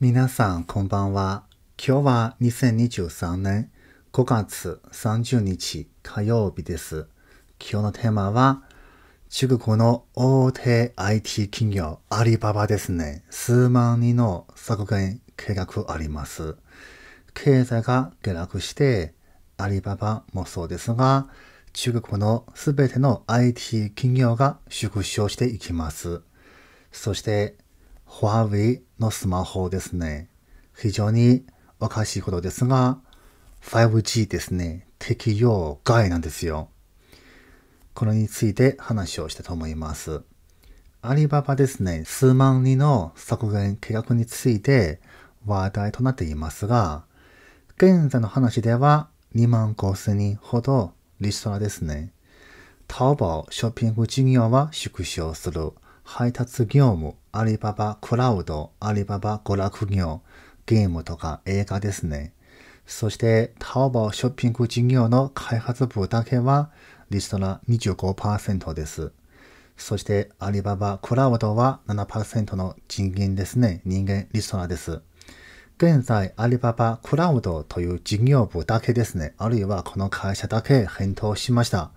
皆さん、こんばんは。今日は2023年5月30日火曜日です。今日のテーマは、中国の大手 IT 企業アリババですね。数万人の削減計画あります。経済が下落して、アリババもそうですが、中国のすべての IT 企業が縮小していきます。そして、h u a のスマホですね。非常におかしいことですが、5G ですね、適用外なんですよ。これについて話をしたと思います。アリババですね、数万人の削減計画について話題となっていますが、現在の話では2万5千人ほどリストラですね。タオバオショッピング事業は縮小する配達業務アリババクラウド、アリババ娯楽業、ゲームとか映画ですね。そして、タオバオショッピング事業の開発部だけは、リストラ25%です。そして、アリババクラウドは7%の人間ですね。人間リストラです。現在、アリババクラウドという事業部だけですね。あるいはこの会社だけ返答しました。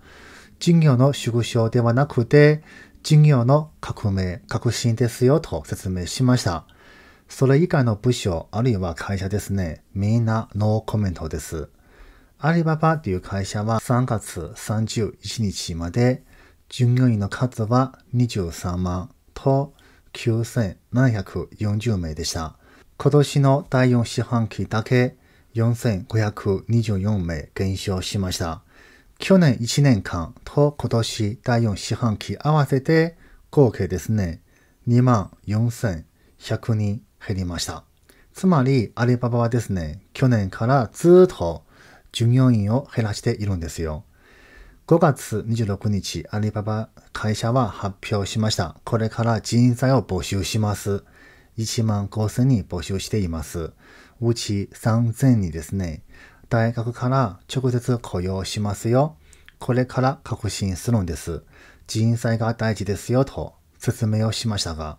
事業の縮小ではなくて、事業の革命、革新ですよと説明しました。それ以外の部署、あるいは会社ですね。みんなノーコメントです。アリババという会社は3月31日まで、従業員の数は23万と9740名でした。今年の第4四半期だけ4524名減少しました。去年1年間と今年第4四半期合わせて合計ですね、2万4100人減りました。つまり、アリババはですね、去年からずっと従業員を減らしているんですよ。5月26日、アリババ会社は発表しました。これから人材を募集します。1万5000人募集しています。うち3000人ですね。大学から直接雇用しますよ。これから確信するんです。人材が大事ですよと説明をしましたが、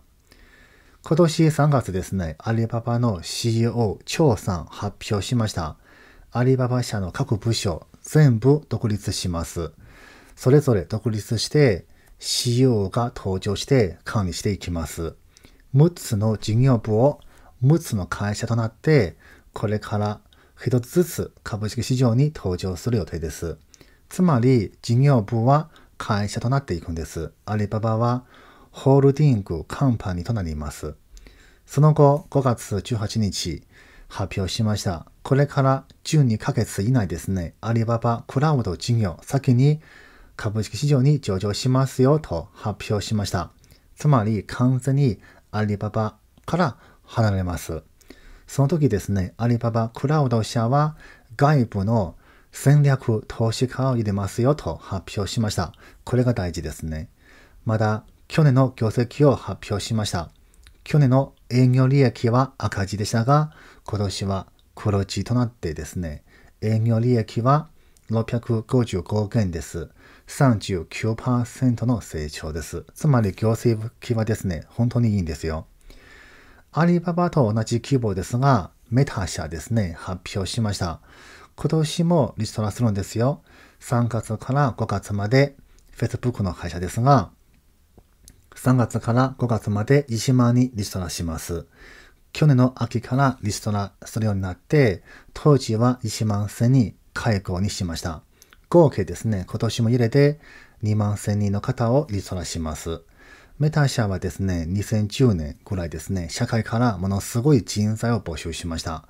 今年3月ですね、アリババの CEO 張さん発表しました。アリババ社の各部署全部独立します。それぞれ独立して CEO が登場して管理していきます。6つの事業部を6つの会社となって、これから1つずつ株式市場に登場する予定です。つまり事業部は会社となっていくんです。アリババはホールディングカンパニーとなります。その後、5月18日、発表しました。これから12ヶ月以内ですね、アリババクラウド事業先に株式市場に上場しますよと発表しました。つまり完全にアリババから離れます。その時ですね、アリババクラウド社は外部の戦略投資家を入れますよと発表しました。これが大事ですね。まだ去年の業績を発表しました。去年の営業利益は赤字でしたが、今年は黒字となってですね、営業利益は655元です。39%の成長です。つまり業績はですね、本当にいいんですよ。アリババと同じ規模ですが、メタ社ですね、発表しました。今年もリストラするんですよ。3月から5月まで、Facebook の会社ですが、3月から5月まで1万人リストラします。去年の秋からリストラするようになって、当時は1万1000人解雇にしました。合計ですね、今年も入れて2万1000人の方をリストラします。メタ社はですね、2010年ぐらいですね、社会からものすごい人材を募集しました。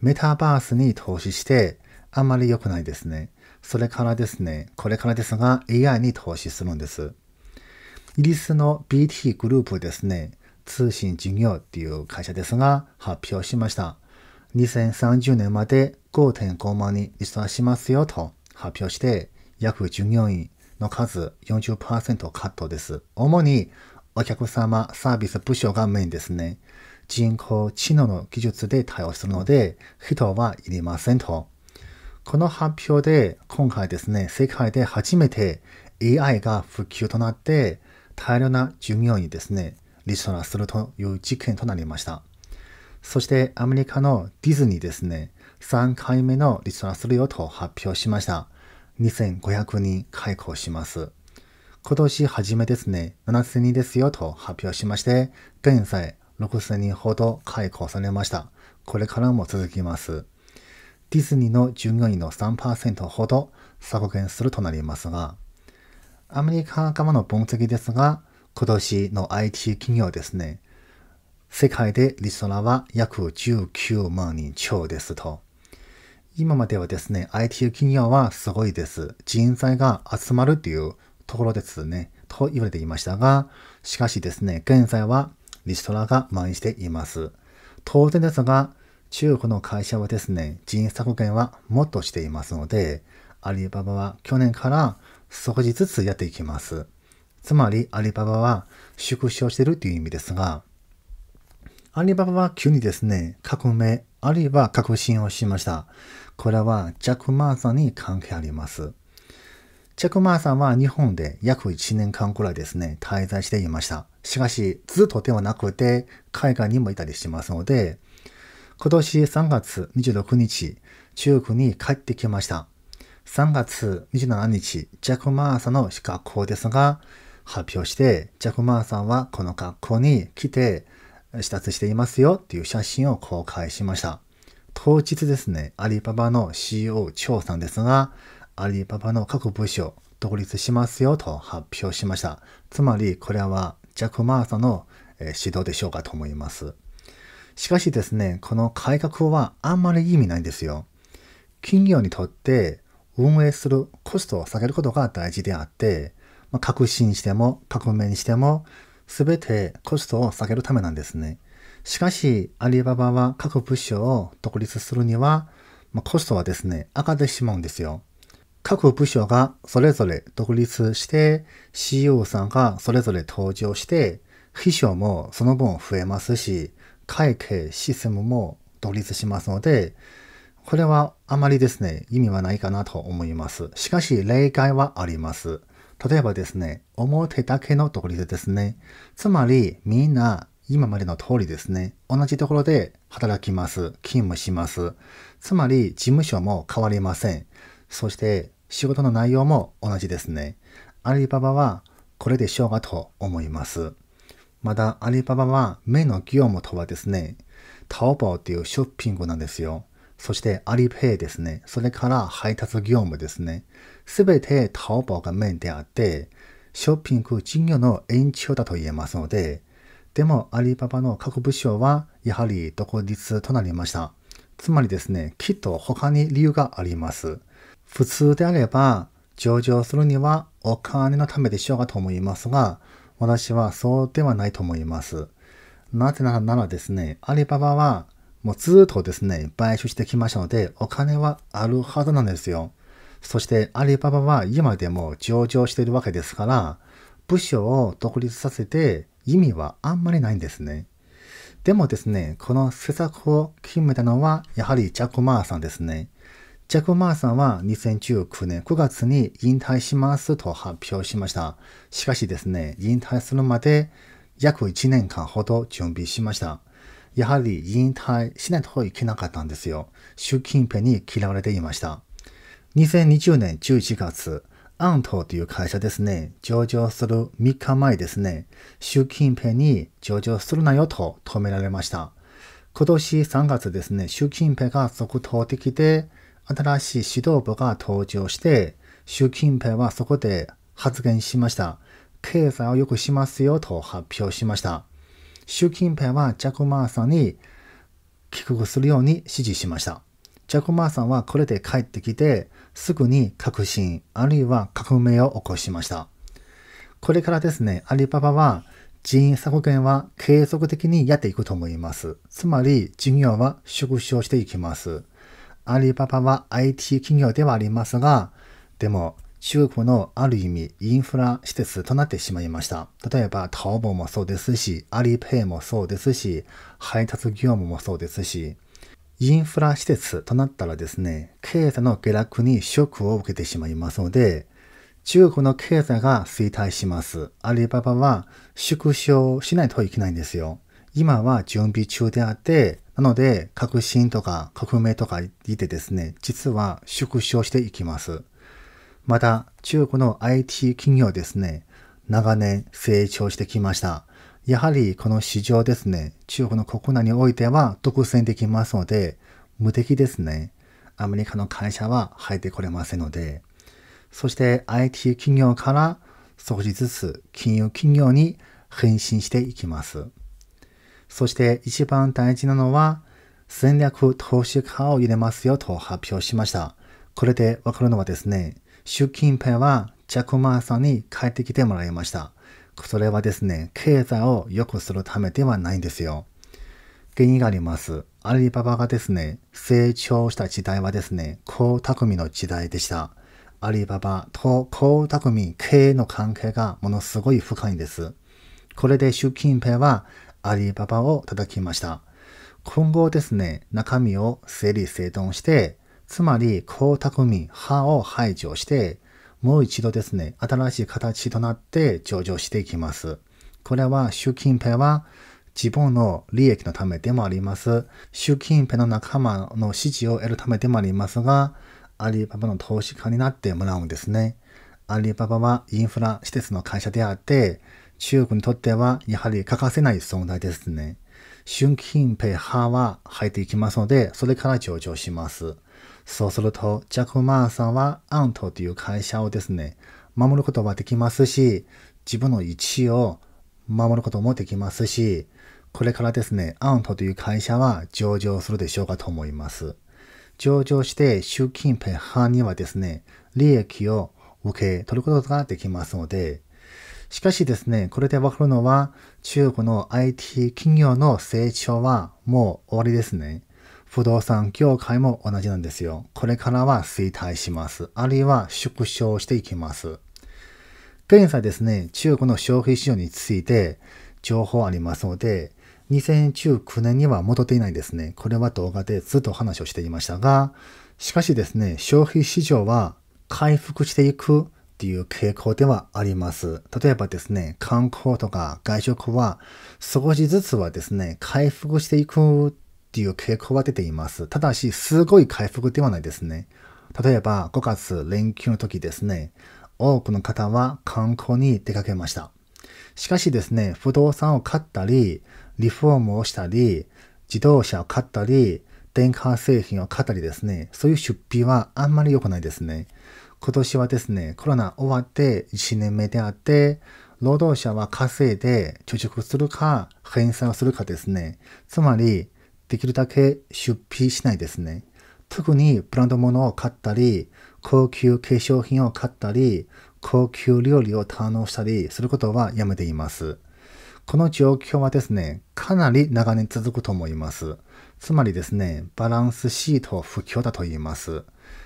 メタバースに投資して、あまり良くないですね。それからですね、これからですが AI に投資するんです。イギリスの BT グループですね、通信事業っていう会社ですが、発表しました。2030年まで5.5万人リストしますよと発表して、約従業員の数40%カットです。主にお客様サービス部署がメインですね。人工知能の技術で対応するので、人はいりませんと。この発表で、今回ですね、世界で初めて AI が普及となって、大量な従業員にですね、リストラするという事件となりました。そしてアメリカのディズニーですね、3回目のリストラするよと発表しました。2500人解雇します。今年初めですね、7000人ですよと発表しまして、現在6000人ほど解雇されました。これからも続きます。ディズニーの従業員の3%ほど削減するとなりますが、アメリカ側の分析ですが、今年の IT 企業ですね、世界でリストラは約19万人超ですと。今まではですね、IT 企業はすごいです。人材が集まるというところですね、と言われていましたが、しかしですね、現在はリストラが蔓延しています。当然ですが、中国の会社はですね、人員削減はもっとしていますので、アリババは去年から少しずつやっていきます。つまり、アリババは縮小しているという意味ですが、アリババは急にですね、革命あるいは確信をしました。これはジャック・マーさんに関係あります。ジャック・マーさんは日本で約1年間くらいですね、滞在していました。しかし、ずっとではなくて、海外にもいたりしますので、今年3月26日、中国に帰ってきました。3月27日、ジャック・マーさんの学校ですが、発表して、ジャック・マーさんはこの学校に来て、視察していますよっていう写真を公開しました。当日ですね、アリババの CEO 張さんですが、アリババの各部署独立しますよと発表しました。つまりこれはジャック・マーサの指導でしょうかと思います。しかしですね、この改革はあんまり意味ないんですよ。企業にとって運営するコストを下げることが大事であって、まあ、革新しても革命にしても全てコストを下げるためなんですね。しかし、アリババは各部署を独立するには、まあ、コストはですね、上がってしまうんですよ。各部署がそれぞれ独立して、CEO さんがそれぞれ登場して、秘書もその分増えますし、会計システムも独立しますので、これはあまりですね、意味はないかなと思います。しかし、例外はあります。例えばですね、表だけのころでですね、つまりみんな今までの通りですね、同じところで働きます、勤務します。つまり事務所も変わりません。そして仕事の内容も同じですね。アリババはこれでしょうがと思います。またアリババは目の業務とはですね、タオバオっていうショッピングなんですよ。そしてアリペイですね。それから配達業務ですね。すべて淘宝がメインであって、ショッピング事業の延長だと言えますので、でもアリババの各部署はやはり独立となりました。つまりですね、きっと他に理由があります。普通であれば、上場するにはお金のためでしょうかと思いますが、私はそうではないと思います。なぜならですね、アリババはもうずっとですね、買収してきましたので、お金はあるはずなんですよ。そしてアリババは今でも上場しているわけですから、部署を独立させて意味はあんまりないんですね。でもですね、この施策を決めたのはやはりジャック・マーさんですね。ジャック・マーさんは2019年9月に引退しますと発表しました。しかしですね、引退するまで約1年間ほど準備しました。やはり引退しないといけなかったんですよ。習近平に嫌われていました。2020年11月、アントという会社ですね、上場する3日前ですね、習近平に上場するなよと止められました。今年3月ですね、習近平が続投的で、新しい指導部が登場して、習近平はそこで発言しました。経済を良くしますよと発表しました。習近平はジャクマーさんに帰国するように指示しました。ジャクマーさんはこれで帰ってきて、すぐに革新、あるいは革命を起こしました。これからですね、アリババは人員削減は継続的にやっていくと思います。つまり、事業は縮小していきます。アリババは IT 企業ではありますが、でも、中国のある意味インフラ施設となってしまいました。例えば、タオもそうですし、アリペイもそうですし、配達業務もそうですし、インフラ施設となったらですね、経済の下落にショックを受けてしまいますので、中国の経済が衰退します。アリババは縮小しないといけないんですよ。今は準備中であって、なので革新とか革命とか言ってですね、実は縮小していきます。また、中国の IT 企業ですね、長年成長してきました。やはりこの市場ですね、中国の国内においては独占できますので、無敵ですね。アメリカの会社は入ってこれませんので、そして IT 企業から少しずつ金融企業に変身していきます。そして一番大事なのは、戦略投資家を入れますよと発表しました。これでわかるのはですね、習近平はジャックマーさんに帰ってきてもらいました。それはですね、経済を良くするためではないんですよ。原因があります。アリババがですね、成長した時代はですね、江沢民の時代でした。アリババと江沢民経営の関係がものすごい深いんです。これで習近平はアリババを叩きました。今後ですね、中身を整理整頓して、つまり江沢民派を排除して、もう一度ですね、新しい形となって上場していきます。これは習近平は自分の利益のためでもあります。習近平の仲間の支持を得るためでもありますが、アリババの投資家になってもらうんですね。アリババはインフラ施設の会社であって、中国にとってはやはり欠かせない存在ですね。習近平派は入っていきますので、それから上場します。そうすると、ジャック・マーさんはアントという会社をですね、守ることはできますし、自分の位置を守ることもできますし、これからですね、アントという会社は上場するでしょうかと思います。上場して、習近平派にはですね、利益を受け取ることができますので、しかしですね、これでわかるのは、中国の IT 企業の成長はもう終わりですね。不動産業界も同じなんですよ。これからは衰退します。あるいは縮小していきます。現在ですね、中国の消費市場について情報ありますので、2019年には戻っていないですね。これは動画でずっと話をしていましたが、しかしですね、消費市場は回復していくっていう傾向ではあります。例えばですね、観光とか外食は少しずつはですね、回復していくっていう傾向は出ています。ただし、すごい回復ではないですね。例えば、5月連休の時ですね、多くの方は観光に出かけました。しかしですね、不動産を買ったり、リフォームをしたり、自動車を買ったり、電化製品を買ったりですね、そういう出費はあんまり良くないですね。今年はですね、コロナ終わって1年目であって、労働者は稼いで貯蓄するか、返済をするかですね。つまり、できるだけ出費しないですね。特にブランド物を買ったり、高級化粧品を買ったり、高級料理を堪能したりすることはやめています。この状況はですね、かなり長年続くと思います。つまりですね、バランスシート不況だと言います。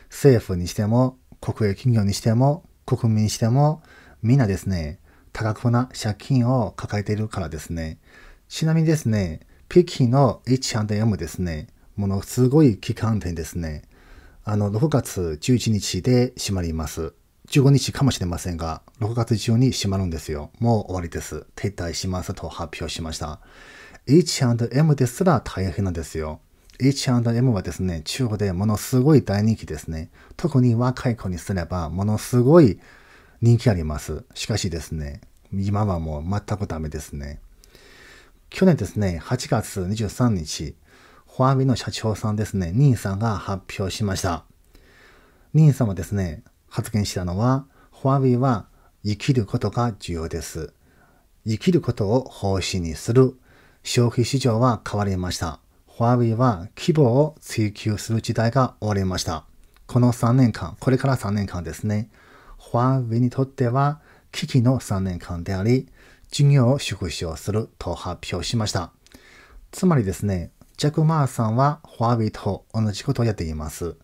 政府にしても、国営企業にしても、国民にしても、みんなですね、多額な借金を抱えているからですね。ちなみにですね、北京の H&M ですね、ものすごい期間店ですね。あの、6月11日で閉まります。15日かもしれませんが、6月中に閉まるんですよ。もう終わりです。撤退しますと発表しました。H&M ですら大変なんですよ。H&M はですね、中国でものすごい大人気ですね。特に若い子にすればものすごい人気あります。しかしですね、今はもう全くダメですね。去年ですね、8月23日、フォアビの社長さんですね、ニーさんが発表しました。ニーさんはですね、発言したのは、フォアビは生きることが重要です。生きることを方針にする。消費市場は変わりました。フォアビは規模を追求する時代が終わりました。この3年間、これから3年間ですね。ファーウェイにとっては危機の3年間であり、事業を縮小すると発表しました。つまりですね、ジャック・マーさんはホワイーと同じことをやっています。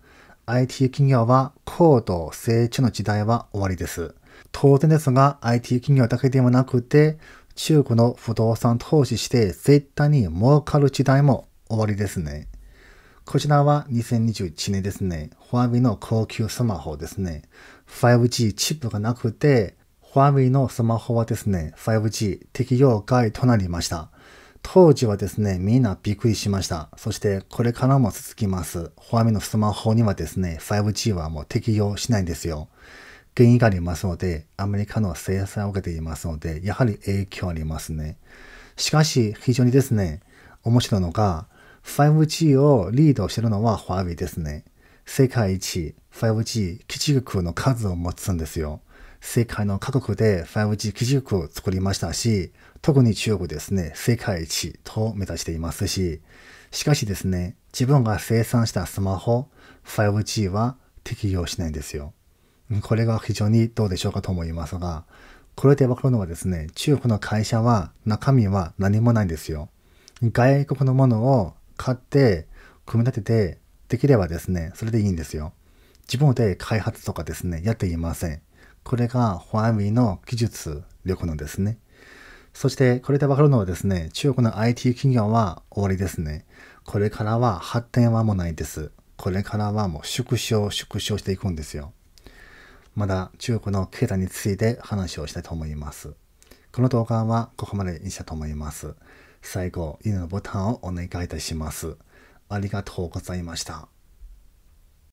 IT 企業は高度成長の時代は終わりです。当然ですが、IT 企業だけではなくて、中国の不動産投資して絶対に儲かる時代も終わりですね。こちらは2021年ですね。ホワビの高級スマホですね。5G チップがなくて、ホワイのスマホはですね、5G 適用外となりました。当時はですね、みんなびっくりしました。そしてこれからも続きます。ホワイのスマホにはですね、5G はもう適用しないんですよ。原因がありますので、アメリカの制裁を受けていますので、やはり影響ありますね。しかし、非常にですね、面白いのが、5G をリードしているのはホワイですね。世界一 5G 基地局の数を持つんですよ。世界の各国で 5G 基軸を作りましたし、特に中国ですね、世界一と目指していますし、しかしですね、自分が生産したスマホ、5G は適用しないんですよ。これが非常にどうでしょうかと思いますが、これでわかるのはですね、中国の会社は中身は何もないんですよ。外国のものを買って、組み立てて、できればですね、それでいいんですよ。自分で開発とかですね、やっていません。これがホァミの技術力なんですね。そしてこれでわかるのはですね、中国の IT 企業は終わりですね。これからは発展はもうないです。これからはもう縮小、縮小していくんですよ。まだ中国の経済について話をしたいと思います。この動画はここまでにしたと思います。最後、いいねのボタンをお願いいたします。ありがとうございました。